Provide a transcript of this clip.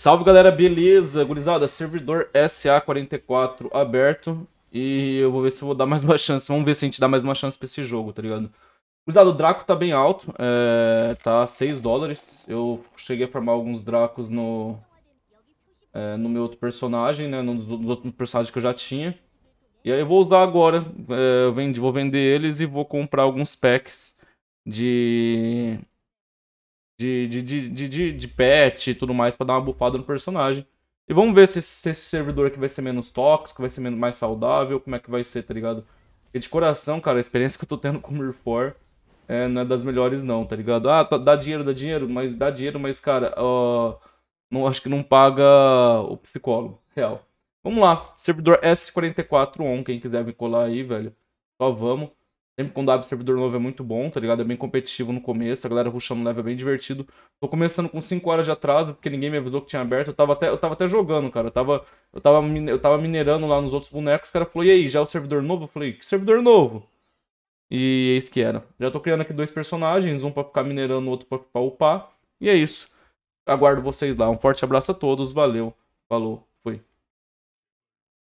Salve galera, beleza? Gurizada, servidor SA44 aberto. E eu vou ver se eu vou dar mais uma chance. Vamos ver se a gente dá mais uma chance pra esse jogo, tá ligado? Gurizada, o Draco tá bem alto. É... Tá 6 dólares. Eu cheguei a farmar alguns Dracos no. É, no meu outro personagem, né? Nos outros personagens que eu já tinha. E aí eu vou usar agora. É, eu vendi, vou vender eles e vou comprar alguns packs de de, de, de, de, de pet e tudo mais para dar uma bufada no personagem. E vamos ver se, se esse servidor aqui vai ser menos tóxico, vai ser menos, mais saudável, como é que vai ser, tá ligado? Porque de coração, cara, a experiência que eu tô tendo com o Mirfor é, não é das melhores não, tá ligado? Ah, tá, dá dinheiro, dá dinheiro, mas dá dinheiro, mas, cara, não, acho que não paga o psicólogo, real. Vamos lá, servidor S44ON, quem quiser me colar aí, velho, só vamos. Sempre quando abre servidor novo é muito bom, tá ligado? É bem competitivo no começo, a galera rushando leva é bem divertido. Tô começando com 5 horas de atraso, porque ninguém me avisou que tinha aberto. Eu tava até, eu tava até jogando, cara. Eu tava, eu, tava, eu tava minerando lá nos outros bonecos. O cara falou, e aí, já é o servidor novo? Eu falei, que servidor novo? E é isso que era. Já tô criando aqui dois personagens, um pra ficar minerando, outro pra, pra upar. E é isso. Aguardo vocês lá. Um forte abraço a todos, valeu, falou, fui.